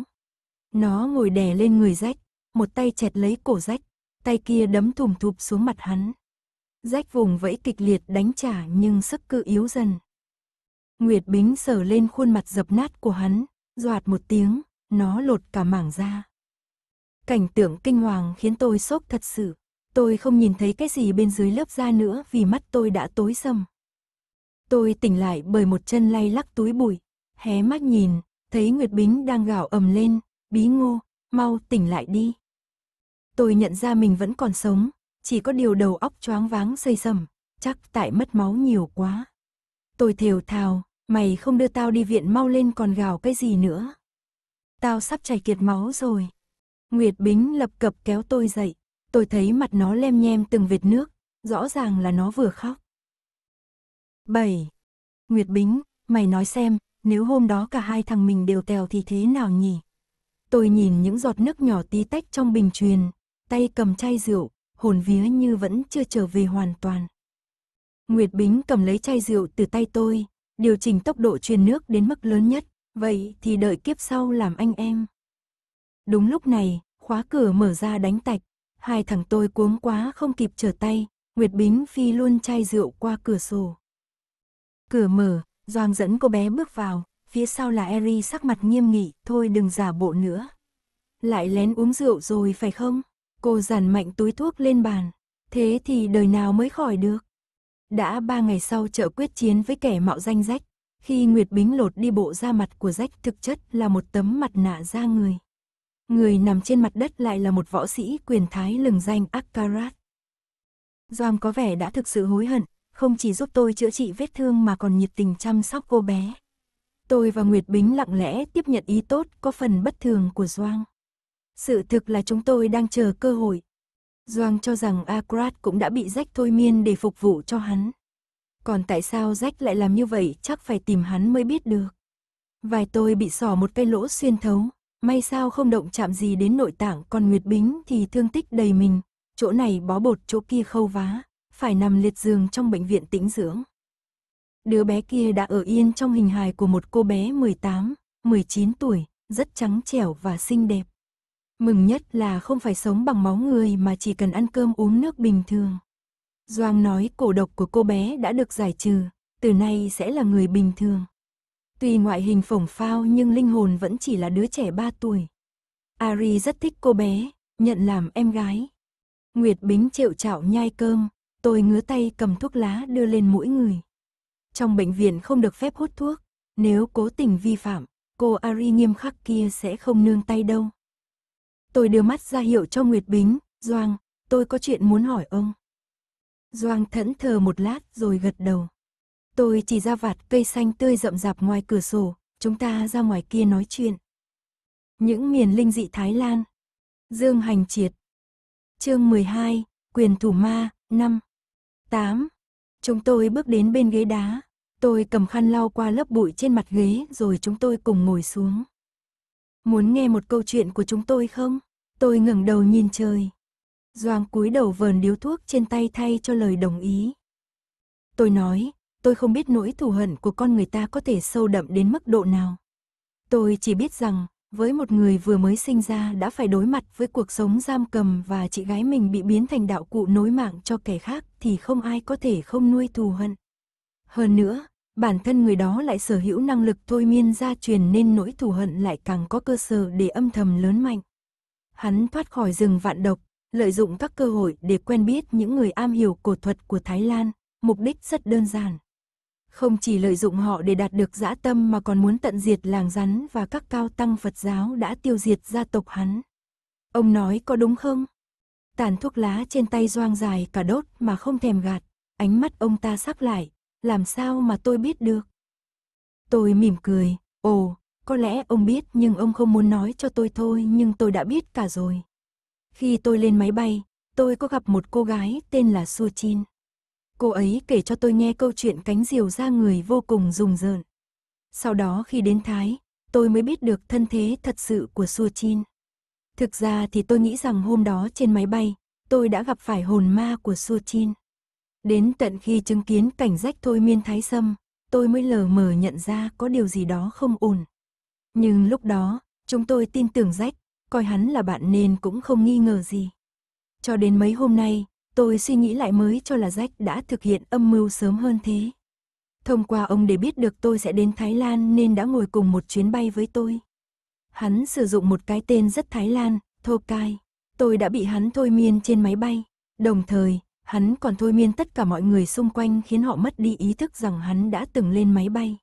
Nó ngồi đè lên người rách, một tay chẹt lấy cổ rách, tay kia đấm thùm thụp xuống mặt hắn. Rách vùng vẫy kịch liệt đánh trả nhưng sức cự yếu dần. Nguyệt Bính sờ lên khuôn mặt dập nát của hắn, doạt một tiếng, nó lột cả mảng ra. Cảnh tượng kinh hoàng khiến tôi sốc thật sự. Tôi không nhìn thấy cái gì bên dưới lớp da nữa vì mắt tôi đã tối sầm. Tôi tỉnh lại bởi một chân lay lắc túi bụi, hé mắt nhìn, thấy Nguyệt Bính đang gào ầm lên, bí ngô, mau tỉnh lại đi. Tôi nhận ra mình vẫn còn sống, chỉ có điều đầu óc choáng váng xây sầm, chắc tại mất máu nhiều quá. Tôi thều thào, mày không đưa tao đi viện mau lên còn gào cái gì nữa. Tao sắp chảy kiệt máu rồi. Nguyệt Bính lập cập kéo tôi dậy, tôi thấy mặt nó lem nhem từng vệt nước, rõ ràng là nó vừa khóc. 7. Nguyệt Bính, mày nói xem, nếu hôm đó cả hai thằng mình đều tèo thì thế nào nhỉ? Tôi nhìn những giọt nước nhỏ tí tách trong bình truyền, tay cầm chai rượu, hồn vía như vẫn chưa trở về hoàn toàn. Nguyệt Bính cầm lấy chai rượu từ tay tôi, điều chỉnh tốc độ truyền nước đến mức lớn nhất, vậy thì đợi kiếp sau làm anh em. Đúng lúc này, khóa cửa mở ra đánh tạch, hai thằng tôi cuống quá không kịp trở tay, Nguyệt Bính phi luôn chai rượu qua cửa sổ. Cửa mở, Doang dẫn cô bé bước vào, phía sau là Eri sắc mặt nghiêm nghị, thôi đừng giả bộ nữa. Lại lén uống rượu rồi phải không? Cô giản mạnh túi thuốc lên bàn, thế thì đời nào mới khỏi được. Đã ba ngày sau chợ quyết chiến với kẻ mạo danh rách, khi Nguyệt Bính lột đi bộ ra mặt của rách thực chất là một tấm mặt nạ da người. Người nằm trên mặt đất lại là một võ sĩ quyền thái lừng danh Akkarat. Doam có vẻ đã thực sự hối hận, không chỉ giúp tôi chữa trị vết thương mà còn nhiệt tình chăm sóc cô bé. Tôi và Nguyệt Bính lặng lẽ tiếp nhận ý tốt có phần bất thường của Doang. Sự thực là chúng tôi đang chờ cơ hội. Doang cho rằng Akrat cũng đã bị rách thôi miên để phục vụ cho hắn. Còn tại sao rách lại làm như vậy chắc phải tìm hắn mới biết được. Vài tôi bị sỏ một cây lỗ xuyên thấu, May sao không động chạm gì đến nội tạng còn Nguyệt Bính thì thương tích đầy mình. Chỗ này bó bột chỗ kia khâu vá, phải nằm liệt giường trong bệnh viện tĩnh dưỡng. Đứa bé kia đã ở yên trong hình hài của một cô bé 18, 19 tuổi, rất trắng trẻo và xinh đẹp. Mừng nhất là không phải sống bằng máu người mà chỉ cần ăn cơm uống nước bình thường. Doang nói cổ độc của cô bé đã được giải trừ, từ nay sẽ là người bình thường. Tuy ngoại hình phổng phao nhưng linh hồn vẫn chỉ là đứa trẻ 3 tuổi. Ari rất thích cô bé, nhận làm em gái. Nguyệt Bính chịu chảo nhai cơm, tôi ngứa tay cầm thuốc lá đưa lên mũi người. Trong bệnh viện không được phép hút thuốc, nếu cố tình vi phạm, cô Ari nghiêm khắc kia sẽ không nương tay đâu. Tôi đưa mắt ra hiệu cho Nguyệt Bính, Doang, tôi có chuyện muốn hỏi ông. Doang thẫn thờ một lát rồi gật đầu. Tôi chỉ ra vạt cây xanh tươi rậm rạp ngoài cửa sổ, chúng ta ra ngoài kia nói chuyện. Những miền linh dị Thái Lan. Dương Hành Triệt. Chương 12, Quyền thủ ma, 5. 8. Chúng tôi bước đến bên ghế đá, tôi cầm khăn lau qua lớp bụi trên mặt ghế rồi chúng tôi cùng ngồi xuống. Muốn nghe một câu chuyện của chúng tôi không? Tôi ngẩng đầu nhìn trời. Doang cúi đầu vờn điếu thuốc trên tay thay cho lời đồng ý. Tôi nói, tôi không biết nỗi thù hận của con người ta có thể sâu đậm đến mức độ nào. Tôi chỉ biết rằng, với một người vừa mới sinh ra đã phải đối mặt với cuộc sống giam cầm và chị gái mình bị biến thành đạo cụ nối mạng cho kẻ khác thì không ai có thể không nuôi thù hận. Hơn nữa, bản thân người đó lại sở hữu năng lực thôi miên gia truyền nên nỗi thù hận lại càng có cơ sở để âm thầm lớn mạnh. Hắn thoát khỏi rừng vạn độc, lợi dụng các cơ hội để quen biết những người am hiểu cổ thuật của Thái Lan, mục đích rất đơn giản. Không chỉ lợi dụng họ để đạt được dã tâm mà còn muốn tận diệt làng rắn và các cao tăng Phật giáo đã tiêu diệt gia tộc hắn. Ông nói có đúng không? Tàn thuốc lá trên tay doang dài cả đốt mà không thèm gạt, ánh mắt ông ta sắc lại, làm sao mà tôi biết được? Tôi mỉm cười, ồ, có lẽ ông biết nhưng ông không muốn nói cho tôi thôi nhưng tôi đã biết cả rồi. Khi tôi lên máy bay, tôi có gặp một cô gái tên là Su Chin. Cô ấy kể cho tôi nghe câu chuyện cánh diều ra người vô cùng rùng rợn. Sau đó khi đến Thái, tôi mới biết được thân thế thật sự của Sua Chin. Thực ra thì tôi nghĩ rằng hôm đó trên máy bay, tôi đã gặp phải hồn ma của Sua Chin. Đến tận khi chứng kiến cảnh rách thôi miên thái sâm, tôi mới lờ mờ nhận ra có điều gì đó không ổn. Nhưng lúc đó, chúng tôi tin tưởng rách, coi hắn là bạn nên cũng không nghi ngờ gì. Cho đến mấy hôm nay, Tôi suy nghĩ lại mới cho là Jack đã thực hiện âm mưu sớm hơn thế. Thông qua ông để biết được tôi sẽ đến Thái Lan nên đã ngồi cùng một chuyến bay với tôi. Hắn sử dụng một cái tên rất Thái Lan, Thokai. Tôi đã bị hắn thôi miên trên máy bay. Đồng thời, hắn còn thôi miên tất cả mọi người xung quanh khiến họ mất đi ý thức rằng hắn đã từng lên máy bay.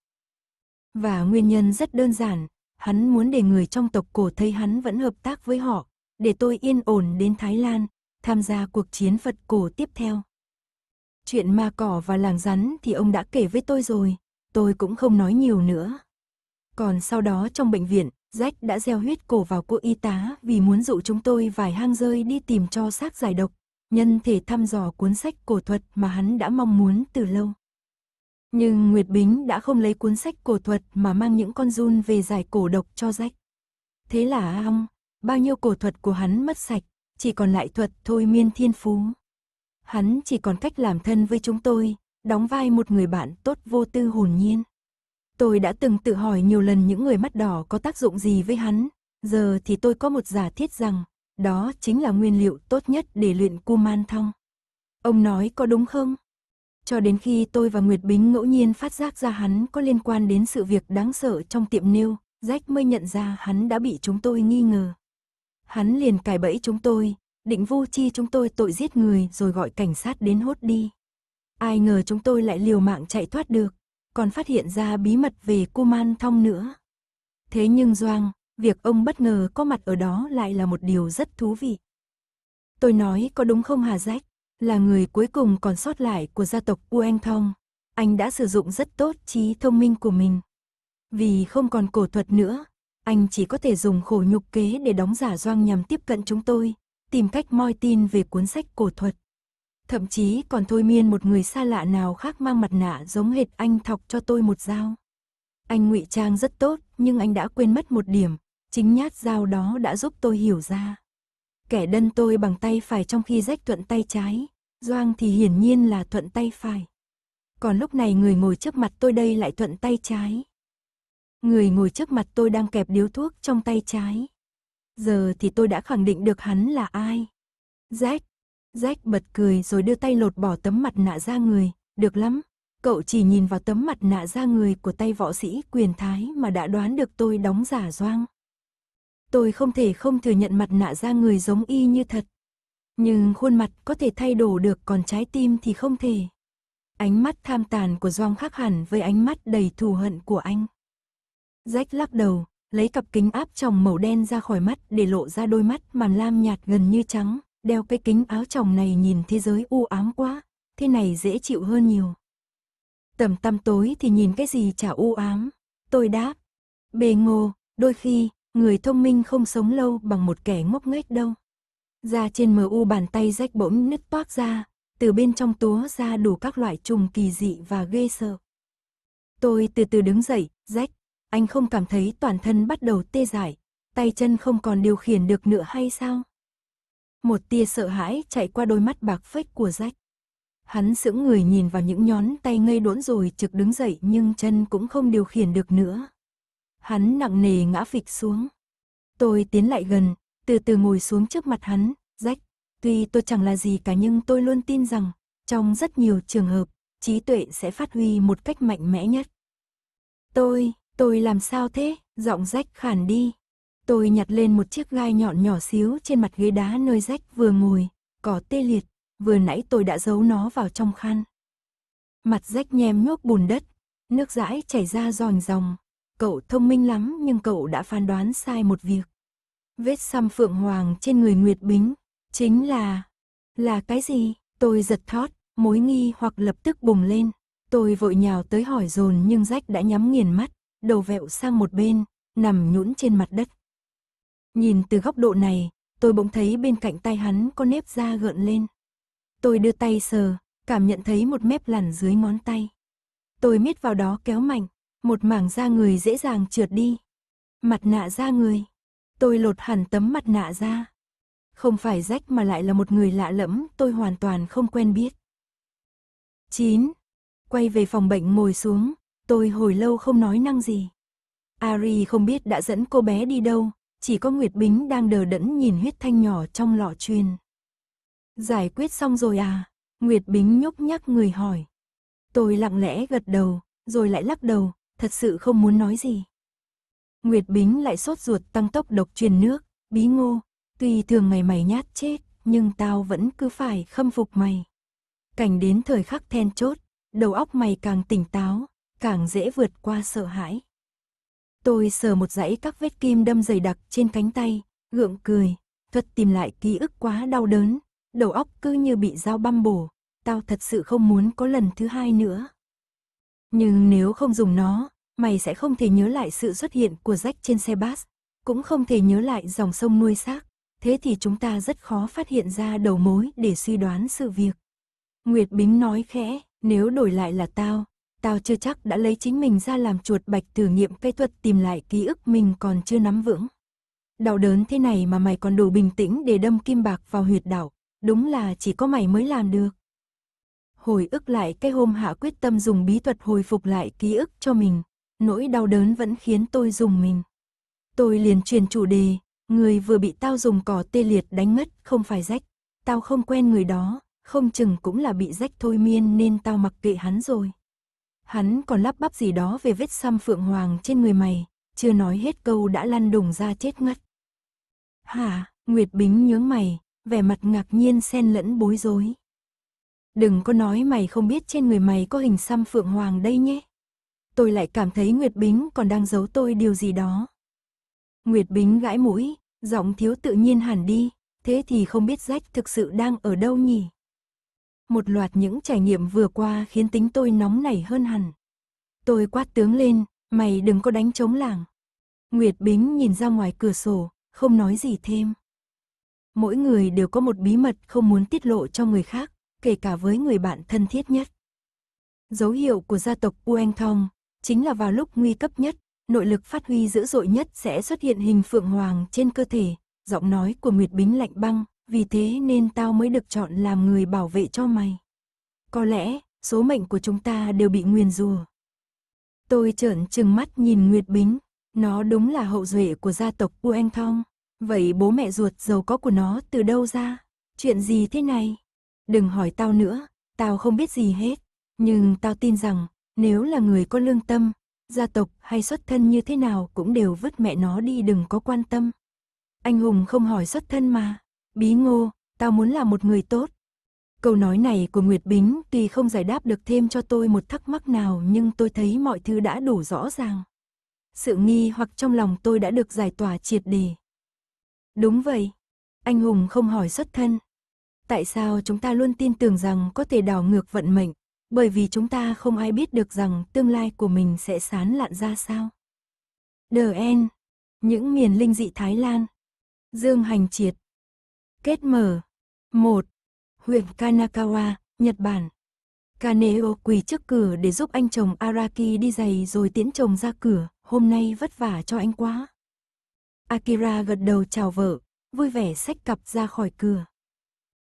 Và nguyên nhân rất đơn giản, hắn muốn để người trong tộc cổ thấy hắn vẫn hợp tác với họ, để tôi yên ổn đến Thái Lan, tham gia cuộc chiến Phật cổ tiếp theo. Chuyện ma cỏ và làng rắn thì ông đã kể với tôi rồi, tôi cũng không nói nhiều nữa. Còn sau đó trong bệnh viện, Jack đã gieo huyết cổ vào cô y tá vì muốn dụ chúng tôi vài hang rơi đi tìm cho xác giải độc, nhân thể thăm dò cuốn sách cổ thuật mà hắn đã mong muốn từ lâu. Nhưng Nguyệt Bính đã không lấy cuốn sách cổ thuật mà mang những con run về giải cổ độc cho Jack. Thế là ông, bao nhiêu cổ thuật của hắn mất sạch, chỉ còn lại thuật thôi miên thiên phú. Hắn chỉ còn cách làm thân với chúng tôi, đóng vai một người bạn tốt vô tư hồn nhiên. Tôi đã từng tự hỏi nhiều lần những người mắt đỏ có tác dụng gì với hắn, giờ thì tôi có một giả thiết rằng, đó chính là nguyên liệu tốt nhất để luyện cu man thong. Ông nói có đúng không? Cho đến khi tôi và Nguyệt Bính ngẫu nhiên phát giác ra hắn có liên quan đến sự việc đáng sợ trong tiệm nêu, Jack mới nhận ra hắn đã bị chúng tôi nghi ngờ. Hắn liền cài bẫy chúng tôi, định vu chi chúng tôi tội giết người rồi gọi cảnh sát đến hốt đi. Ai ngờ chúng tôi lại liều mạng chạy thoát được, còn phát hiện ra bí mật về cô Man Thong nữa. Thế nhưng Doang, việc ông bất ngờ có mặt ở đó lại là một điều rất thú vị. Tôi nói có đúng không Hà Rách, là người cuối cùng còn sót lại của gia tộc Ueng Thong. Anh đã sử dụng rất tốt trí thông minh của mình. Vì không còn cổ thuật nữa, anh chỉ có thể dùng khổ nhục kế để đóng giả doang nhằm tiếp cận chúng tôi, tìm cách moi tin về cuốn sách cổ thuật. Thậm chí còn thôi miên một người xa lạ nào khác mang mặt nạ giống hệt anh thọc cho tôi một dao. Anh ngụy trang rất tốt, nhưng anh đã quên mất một điểm, chính nhát dao đó đã giúp tôi hiểu ra. Kẻ đân tôi bằng tay phải trong khi rách thuận tay trái, Doang thì hiển nhiên là thuận tay phải. Còn lúc này người ngồi trước mặt tôi đây lại thuận tay trái. Người ngồi trước mặt tôi đang kẹp điếu thuốc trong tay trái. Giờ thì tôi đã khẳng định được hắn là ai. Jack. Jack bật cười rồi đưa tay lột bỏ tấm mặt nạ ra người. Được lắm. Cậu chỉ nhìn vào tấm mặt nạ ra người của tay võ sĩ quyền thái mà đã đoán được tôi đóng giả doang. Tôi không thể không thừa nhận mặt nạ ra người giống y như thật. Nhưng khuôn mặt có thể thay đổi được còn trái tim thì không thể. Ánh mắt tham tàn của Doang khác hẳn với ánh mắt đầy thù hận của anh. Jack lắc đầu, lấy cặp kính áp tròng màu đen ra khỏi mắt để lộ ra đôi mắt màn lam nhạt gần như trắng. Đeo cái kính áo tròng này nhìn thế giới u ám quá, thế này dễ chịu hơn nhiều. Tầm tăm tối thì nhìn cái gì chả u ám. Tôi đáp. Bề ngô, đôi khi, người thông minh không sống lâu bằng một kẻ ngốc nghếch đâu. Ra trên mu bàn tay rách bỗng nứt toác ra, từ bên trong túa ra đủ các loại trùng kỳ dị và ghê sợ. Tôi từ từ đứng dậy, rách, anh không cảm thấy toàn thân bắt đầu tê dại, tay chân không còn điều khiển được nữa hay sao? Một tia sợ hãi chạy qua đôi mắt bạc phếch của Jack. Hắn sững người nhìn vào những nhón tay ngây đốn rồi trực đứng dậy nhưng chân cũng không điều khiển được nữa. Hắn nặng nề ngã phịch xuống. Tôi tiến lại gần, từ từ ngồi xuống trước mặt hắn, Jack. Tuy tôi chẳng là gì cả nhưng tôi luôn tin rằng, trong rất nhiều trường hợp, trí tuệ sẽ phát huy một cách mạnh mẽ nhất. Tôi, Tôi làm sao thế? Giọng rách khản đi. Tôi nhặt lên một chiếc gai nhọn nhỏ xíu trên mặt ghế đá nơi rách vừa ngồi, có tê liệt, vừa nãy tôi đã giấu nó vào trong khăn. Mặt rách nhem nhốt bùn đất, nước dãi chảy ra ròn ròng. Cậu thông minh lắm nhưng cậu đã phán đoán sai một việc. Vết xăm phượng hoàng trên người Nguyệt Bính, chính là... Là cái gì? Tôi giật thót, mối nghi hoặc lập tức bùng lên. Tôi vội nhào tới hỏi dồn nhưng rách đã nhắm nghiền mắt đầu vẹo sang một bên, nằm nhũn trên mặt đất. Nhìn từ góc độ này, tôi bỗng thấy bên cạnh tay hắn có nếp da gợn lên. Tôi đưa tay sờ, cảm nhận thấy một mép lằn dưới ngón tay. Tôi miết vào đó kéo mạnh, một mảng da người dễ dàng trượt đi. Mặt nạ da người. Tôi lột hẳn tấm mặt nạ ra. Không phải rách mà lại là một người lạ lẫm tôi hoàn toàn không quen biết. 9. Quay về phòng bệnh ngồi xuống, Tôi hồi lâu không nói năng gì. Ari không biết đã dẫn cô bé đi đâu, chỉ có Nguyệt Bính đang đờ đẫn nhìn huyết thanh nhỏ trong lọ truyền. Giải quyết xong rồi à? Nguyệt Bính nhúc nhắc người hỏi. Tôi lặng lẽ gật đầu, rồi lại lắc đầu, thật sự không muốn nói gì. Nguyệt Bính lại sốt ruột tăng tốc độc truyền nước, bí ngô, tuy thường ngày mày nhát chết, nhưng tao vẫn cứ phải khâm phục mày. Cảnh đến thời khắc then chốt, đầu óc mày càng tỉnh táo, càng dễ vượt qua sợ hãi. Tôi sờ một dãy các vết kim đâm dày đặc trên cánh tay, gượng cười, thuật tìm lại ký ức quá đau đớn, đầu óc cứ như bị dao băm bổ, tao thật sự không muốn có lần thứ hai nữa. Nhưng nếu không dùng nó, mày sẽ không thể nhớ lại sự xuất hiện của rách trên xe bus, cũng không thể nhớ lại dòng sông nuôi xác, thế thì chúng ta rất khó phát hiện ra đầu mối để suy đoán sự việc. Nguyệt Bính nói khẽ, nếu đổi lại là tao, tao chưa chắc đã lấy chính mình ra làm chuột bạch thử nghiệm phê thuật tìm lại ký ức mình còn chưa nắm vững. Đau đớn thế này mà mày còn đủ bình tĩnh để đâm kim bạc vào huyệt đạo, đúng là chỉ có mày mới làm được. Hồi ức lại cái hôm hạ quyết tâm dùng bí thuật hồi phục lại ký ức cho mình, nỗi đau đớn vẫn khiến tôi dùng mình. Tôi liền truyền chủ đề, người vừa bị tao dùng cỏ tê liệt đánh ngất không phải rách, tao không quen người đó, không chừng cũng là bị rách thôi miên nên tao mặc kệ hắn rồi. Hắn còn lắp bắp gì đó về vết xăm phượng hoàng trên người mày, chưa nói hết câu đã lăn đùng ra chết ngất. Hả, Nguyệt Bính nhướng mày, vẻ mặt ngạc nhiên xen lẫn bối rối. Đừng có nói mày không biết trên người mày có hình xăm phượng hoàng đây nhé. Tôi lại cảm thấy Nguyệt Bính còn đang giấu tôi điều gì đó. Nguyệt Bính gãi mũi, giọng thiếu tự nhiên hẳn đi, thế thì không biết rách thực sự đang ở đâu nhỉ? một loạt những trải nghiệm vừa qua khiến tính tôi nóng nảy hơn hẳn. Tôi quát tướng lên, mày đừng có đánh trống làng. Nguyệt Bính nhìn ra ngoài cửa sổ, không nói gì thêm. Mỗi người đều có một bí mật không muốn tiết lộ cho người khác, kể cả với người bạn thân thiết nhất. Dấu hiệu của gia tộc Ueng Thong chính là vào lúc nguy cấp nhất, nội lực phát huy dữ dội nhất sẽ xuất hiện hình phượng hoàng trên cơ thể, giọng nói của Nguyệt Bính lạnh băng, vì thế nên tao mới được chọn làm người bảo vệ cho mày. Có lẽ, số mệnh của chúng ta đều bị nguyền rùa. Tôi trợn trừng mắt nhìn Nguyệt Bính, nó đúng là hậu duệ của gia tộc Ueng Thong. Vậy bố mẹ ruột giàu có của nó từ đâu ra? Chuyện gì thế này? Đừng hỏi tao nữa, tao không biết gì hết. Nhưng tao tin rằng, nếu là người có lương tâm, gia tộc hay xuất thân như thế nào cũng đều vứt mẹ nó đi đừng có quan tâm. Anh hùng không hỏi xuất thân mà. Bí ngô, tao muốn là một người tốt. Câu nói này của Nguyệt Bính tuy không giải đáp được thêm cho tôi một thắc mắc nào nhưng tôi thấy mọi thứ đã đủ rõ ràng. Sự nghi hoặc trong lòng tôi đã được giải tỏa triệt đề. Đúng vậy. Anh hùng không hỏi xuất thân. Tại sao chúng ta luôn tin tưởng rằng có thể đảo ngược vận mệnh? Bởi vì chúng ta không ai biết được rằng tương lai của mình sẽ sán lạn ra sao. The End. Những miền linh dị Thái Lan. Dương Hành Triệt. Kết mở 1. Huyện Kanakawa, Nhật Bản Kaneo quỳ trước cửa để giúp anh chồng Araki đi giày rồi tiễn chồng ra cửa, hôm nay vất vả cho anh quá. Akira gật đầu chào vợ, vui vẻ xách cặp ra khỏi cửa.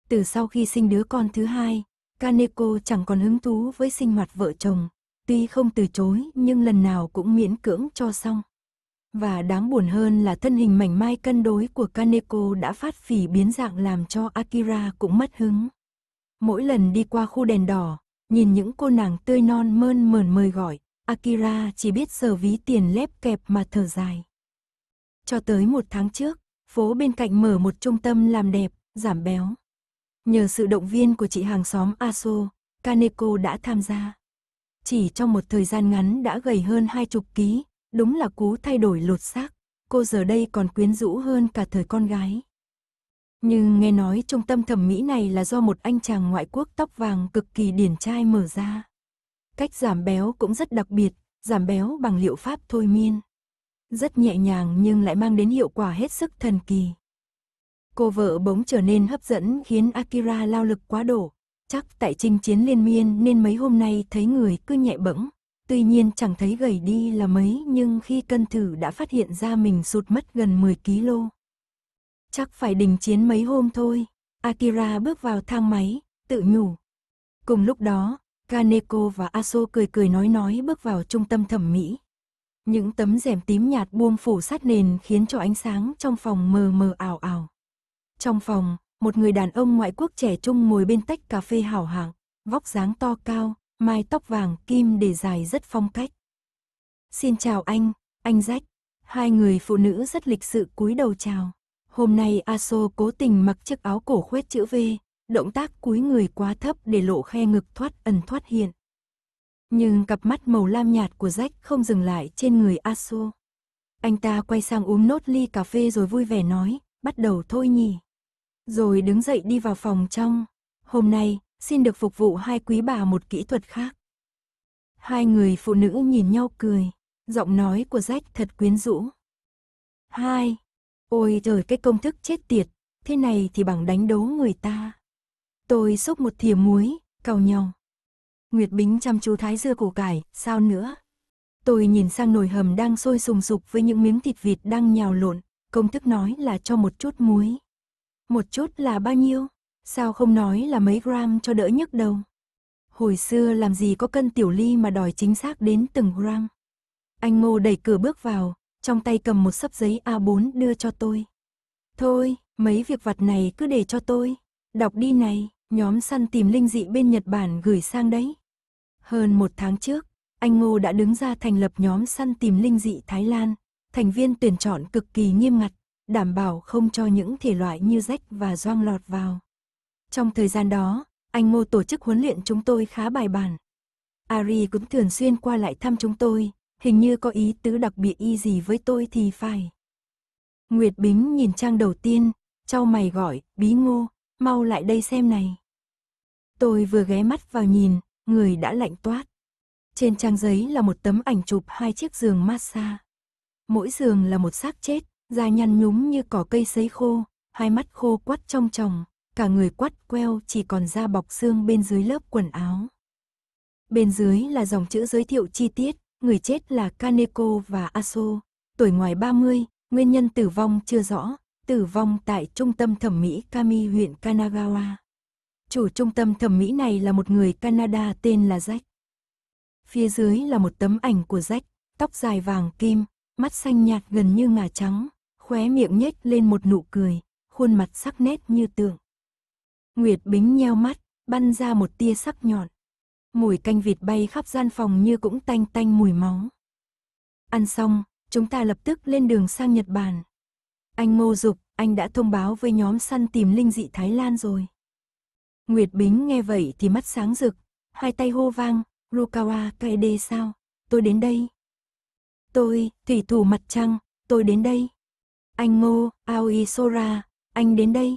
Từ sau khi sinh đứa con thứ hai, Kaneko chẳng còn hứng thú với sinh hoạt vợ chồng, tuy không từ chối nhưng lần nào cũng miễn cưỡng cho xong. Và đáng buồn hơn là thân hình mảnh mai cân đối của Kaneko đã phát phỉ biến dạng làm cho Akira cũng mất hứng. Mỗi lần đi qua khu đèn đỏ, nhìn những cô nàng tươi non mơn mờn mời gọi, Akira chỉ biết sờ ví tiền lép kẹp mà thở dài. Cho tới một tháng trước, phố bên cạnh mở một trung tâm làm đẹp, giảm béo. Nhờ sự động viên của chị hàng xóm Aso, Kaneko đã tham gia. Chỉ trong một thời gian ngắn đã gầy hơn hai chục ký, Đúng là cú thay đổi lột xác, cô giờ đây còn quyến rũ hơn cả thời con gái. Nhưng nghe nói trung tâm thẩm mỹ này là do một anh chàng ngoại quốc tóc vàng cực kỳ điển trai mở ra. Cách giảm béo cũng rất đặc biệt, giảm béo bằng liệu pháp thôi miên. Rất nhẹ nhàng nhưng lại mang đến hiệu quả hết sức thần kỳ. Cô vợ bỗng trở nên hấp dẫn khiến Akira lao lực quá độ. Chắc tại chinh chiến liên miên nên mấy hôm nay thấy người cứ nhẹ bẫng. Tuy nhiên chẳng thấy gầy đi là mấy nhưng khi cân thử đã phát hiện ra mình sụt mất gần 10 kg. Chắc phải đình chiến mấy hôm thôi. Akira bước vào thang máy, tự nhủ. Cùng lúc đó, Kaneko và Aso cười cười nói nói bước vào trung tâm thẩm mỹ. Những tấm rèm tím nhạt buông phủ sát nền khiến cho ánh sáng trong phòng mờ mờ ảo ảo. Trong phòng, một người đàn ông ngoại quốc trẻ trung ngồi bên tách cà phê hảo hạng, vóc dáng to cao, Mai tóc vàng kim để dài rất phong cách. Xin chào anh, anh Rách. Hai người phụ nữ rất lịch sự cúi đầu chào. Hôm nay Aso cố tình mặc chiếc áo cổ khuyết chữ V, động tác cúi người quá thấp để lộ khe ngực thoát ẩn thoát hiện. Nhưng cặp mắt màu lam nhạt của Rách không dừng lại trên người Aso. Anh ta quay sang uống nốt ly cà phê rồi vui vẻ nói, bắt đầu thôi nhỉ. Rồi đứng dậy đi vào phòng trong. Hôm nay, xin được phục vụ hai quý bà một kỹ thuật khác. Hai người phụ nữ nhìn nhau cười, giọng nói của Jack thật quyến rũ. Hai, ôi trời cái công thức chết tiệt, thế này thì bằng đánh đố người ta. Tôi xúc một thìa muối, cầu nhau. Nguyệt Bính chăm chú thái dưa củ cải, sao nữa? Tôi nhìn sang nồi hầm đang sôi sùng sục với những miếng thịt vịt đang nhào lộn, công thức nói là cho một chút muối. Một chút là bao nhiêu? Sao không nói là mấy gram cho đỡ nhức đầu? Hồi xưa làm gì có cân tiểu ly mà đòi chính xác đến từng gram. Anh Ngô đẩy cửa bước vào, trong tay cầm một sấp giấy A4 đưa cho tôi. Thôi, mấy việc vặt này cứ để cho tôi. Đọc đi này, nhóm săn tìm linh dị bên Nhật Bản gửi sang đấy. Hơn một tháng trước, anh Ngô đã đứng ra thành lập nhóm săn tìm linh dị Thái Lan. Thành viên tuyển chọn cực kỳ nghiêm ngặt, đảm bảo không cho những thể loại như rách và doang lọt vào. Trong thời gian đó, anh Ngô tổ chức huấn luyện chúng tôi khá bài bản. Ari cũng thường xuyên qua lại thăm chúng tôi, hình như có ý tứ đặc biệt y gì với tôi thì phải. Nguyệt Bính nhìn trang đầu tiên, trao mày gọi, bí ngô, mau lại đây xem này. Tôi vừa ghé mắt vào nhìn, người đã lạnh toát. Trên trang giấy là một tấm ảnh chụp hai chiếc giường massage. Mỗi giường là một xác chết, da nhăn nhúm như cỏ cây sấy khô, hai mắt khô quắt trong tròng, cả người quắt queo chỉ còn da bọc xương bên dưới lớp quần áo. Bên dưới là dòng chữ giới thiệu chi tiết, người chết là Kaneko và Aso, tuổi ngoài 30, nguyên nhân tử vong chưa rõ, tử vong tại trung tâm thẩm mỹ Kami huyện Kanagawa. Chủ trung tâm thẩm mỹ này là một người Canada tên là Jack. Phía dưới là một tấm ảnh của Jack, tóc dài vàng kim, mắt xanh nhạt gần như ngà trắng, khóe miệng nhếch lên một nụ cười, khuôn mặt sắc nét như tượng. Nguyệt Bính nheo mắt, bắn ra một tia sắc nhọn. Mùi canh vịt bay khắp gian phòng như cũng tanh tanh mùi máu. Ăn xong, chúng ta lập tức lên đường sang Nhật Bản. Anh Ngô Dục, anh đã thông báo với nhóm săn tìm linh dị Thái Lan rồi. Nguyệt Bính nghe vậy thì mắt sáng rực, hai tay hô vang, Rukawa Kaede sao, tôi đến đây. Tôi, thủy thủ mặt trăng, tôi đến đây. Anh Ngô, Aoi Sora, anh đến đây.